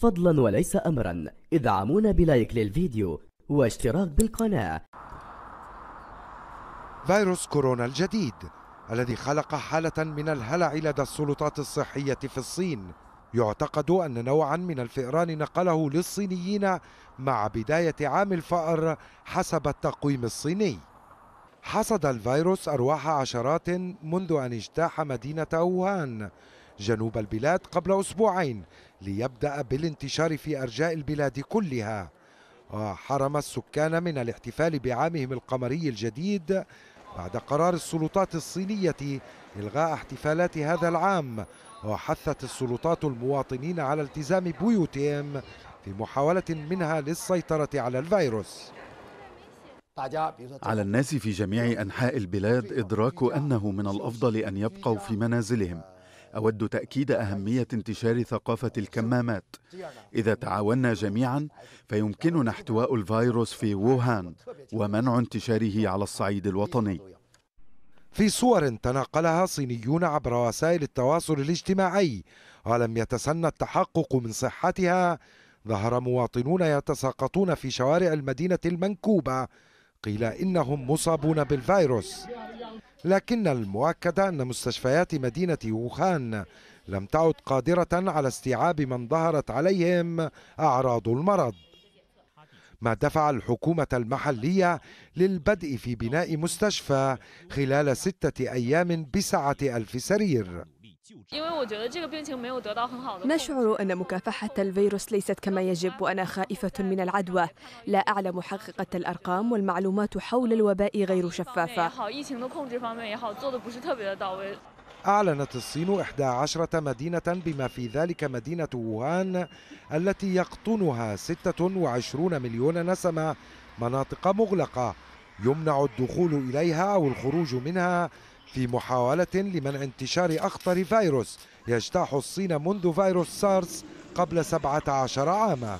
فضلا وليس أمرا ادعمونا بلايك للفيديو واشتراك بالقناة فيروس كورونا الجديد الذي خلق حالة من الهلع لدى السلطات الصحية في الصين يعتقد أن نوعا من الفئران نقله للصينيين مع بداية عام الفأر حسب التقويم الصيني حصد الفيروس أرواح عشرات منذ أن اجتاح مدينة أوهان جنوب البلاد قبل أسبوعين ليبدأ بالانتشار في أرجاء البلاد كلها وحرم السكان من الاحتفال بعامهم القمري الجديد بعد قرار السلطات الصينية إلغاء احتفالات هذا العام وحثت السلطات المواطنين على التزام بيوتهم في محاولة منها للسيطرة على الفيروس على الناس في جميع أنحاء البلاد إدراك أنه من الأفضل أن يبقوا في منازلهم أود تأكيد أهمية انتشار ثقافة الكمامات إذا تعاوننا جميعا فيمكننا احتواء الفيروس في ووهان ومنع انتشاره على الصعيد الوطني في صور تناقلها صينيون عبر وسائل التواصل الاجتماعي ولم يتسنى التحقق من صحتها ظهر مواطنون يتساقطون في شوارع المدينة المنكوبة قيل إنهم مصابون بالفيروس لكن المؤكد أن مستشفيات مدينة ووخان لم تعد قادرة على استيعاب من ظهرت عليهم أعراض المرض ما دفع الحكومة المحلية للبدء في بناء مستشفى خلال ستة أيام بسعة ألف سرير نشعر أن مكافحة الفيروس ليست كما يجب وأنا خائفة من العدوى لا أعلم حقيقة الأرقام والمعلومات حول الوباء غير شفافة أعلنت الصين 11 مدينة بما في ذلك مدينة ووهان التي يقطنها 26 مليون نسمة مناطق مغلقة يمنع الدخول إليها أو الخروج منها في محاولة لمنع انتشار أخطر فيروس يجتاح الصين منذ فيروس سارس قبل 17 عاما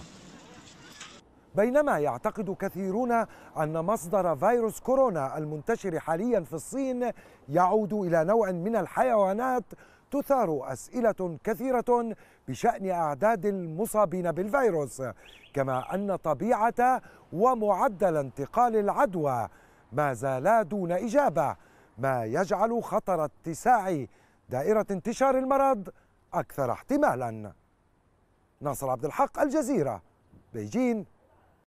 بينما يعتقد كثيرون أن مصدر فيروس كورونا المنتشر حاليا في الصين يعود إلى نوع من الحيوانات تثار أسئلة كثيرة بشأن أعداد المصابين بالفيروس كما أن طبيعة ومعدل انتقال العدوى ما زالا دون إجابة ما يجعل خطر اتساع دائرة انتشار المرض أكثر احتمالاً ناصر عبد الحق الجزيرة بيجين